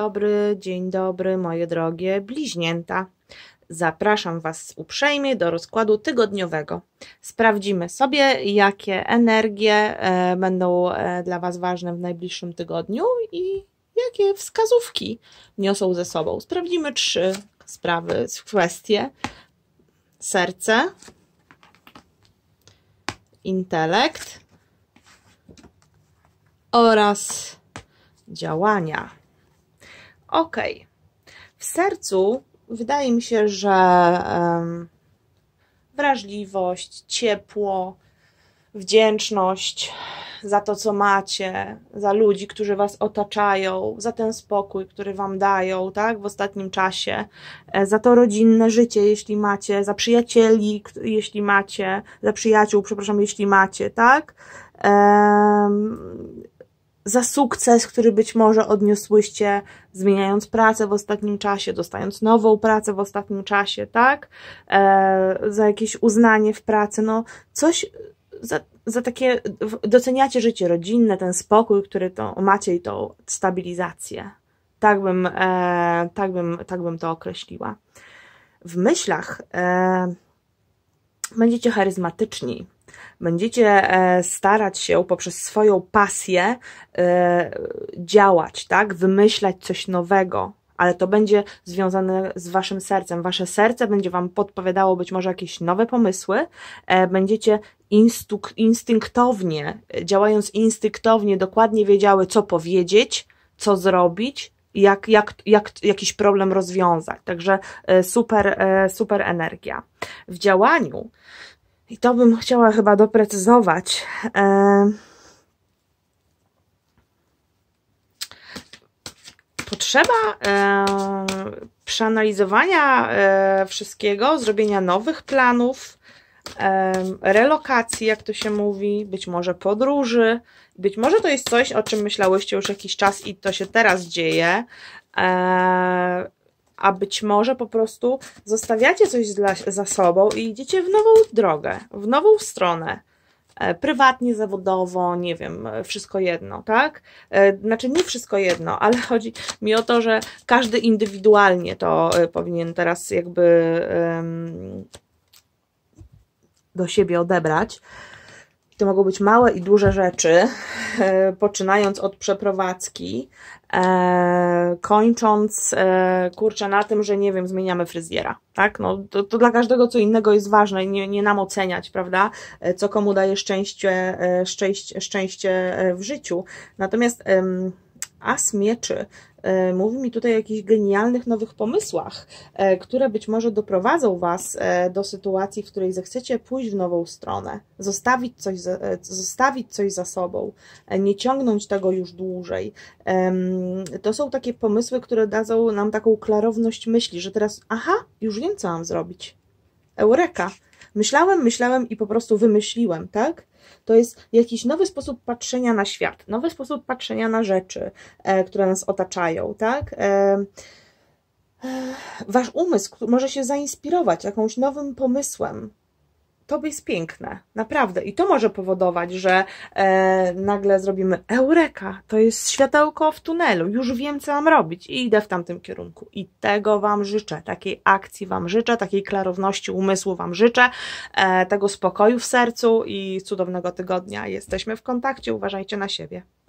dobry, dzień dobry, moje drogie bliźnięta. Zapraszam Was uprzejmie do rozkładu tygodniowego. Sprawdzimy sobie, jakie energie e, będą e, dla Was ważne w najbliższym tygodniu i jakie wskazówki niosą ze sobą. Sprawdzimy trzy sprawy, kwestie: serce, intelekt oraz działania. Ok. W sercu wydaje mi się, że um, wrażliwość, ciepło, wdzięczność za to, co macie, za ludzi, którzy Was otaczają, za ten spokój, który Wam dają tak, w ostatnim czasie, e, za to rodzinne życie, jeśli macie, za przyjacieli, jeśli macie, za przyjaciół, przepraszam, jeśli macie, tak. Um, za sukces, który być może odniosłyście, zmieniając pracę w ostatnim czasie, dostając nową pracę w ostatnim czasie, tak? E, za jakieś uznanie w pracy, no coś za, za takie, doceniacie życie rodzinne, ten spokój, który to macie i tą stabilizację. Tak bym, e, tak bym, tak bym to określiła. W myślach e, będziecie charyzmatyczni, Będziecie e, starać się poprzez swoją pasję e, działać, tak? Wymyślać coś nowego, ale to będzie związane z waszym sercem. Wasze serce będzie wam podpowiadało być może jakieś nowe pomysły. E, będziecie instynktownie, działając instynktownie, dokładnie wiedziały, co powiedzieć, co zrobić, jak, jak, jak jakiś problem rozwiązać. Także super, super energia. W działaniu i to bym chciała chyba doprecyzować. E, potrzeba eee, przeanalizowania e, wszystkiego, zrobienia nowych planów, e, relokacji, jak to się mówi, być może podróży, być może to jest coś, o czym myślałyście już jakiś czas i to się teraz dzieje a być może po prostu zostawiacie coś dla, za sobą i idziecie w nową drogę, w nową stronę. E, prywatnie, zawodowo, nie wiem, e, wszystko jedno, tak? E, znaczy, nie wszystko jedno, ale chodzi mi o to, że każdy indywidualnie to powinien teraz jakby do siebie odebrać. To mogą być małe i duże rzeczy, E, poczynając od przeprowadzki, e, kończąc e, kurczę na tym, że nie wiem, zmieniamy fryzjera, tak? No, to, to dla każdego co innego jest ważne i nie, nie nam oceniać, prawda? E, co komu daje szczęście, e, szczęście, szczęście w życiu. Natomiast as mieczy e, mówi mi tutaj o jakichś genialnych nowych pomysłach, e, które być może doprowadzą Was e, do sytuacji, w której zechcecie pójść w nową stronę, zostawić coś, za, zostawić coś za sobą, nie ciągnąć tego już dłużej. To są takie pomysły, które dadzą nam taką klarowność myśli, że teraz, aha, już wiem, co mam zrobić. Eureka! Myślałem, myślałem i po prostu wymyśliłem, tak? To jest jakiś nowy sposób patrzenia na świat, nowy sposób patrzenia na rzeczy, e, które nas otaczają, tak? E, e, wasz umysł może się zainspirować jakąś nowym pomysłem, to jest piękne, naprawdę. I to może powodować, że e, nagle zrobimy eureka, to jest światełko w tunelu, już wiem, co mam robić i idę w tamtym kierunku. I tego Wam życzę, takiej akcji Wam życzę, takiej klarowności umysłu Wam życzę, e, tego spokoju w sercu i cudownego tygodnia. Jesteśmy w kontakcie, uważajcie na siebie.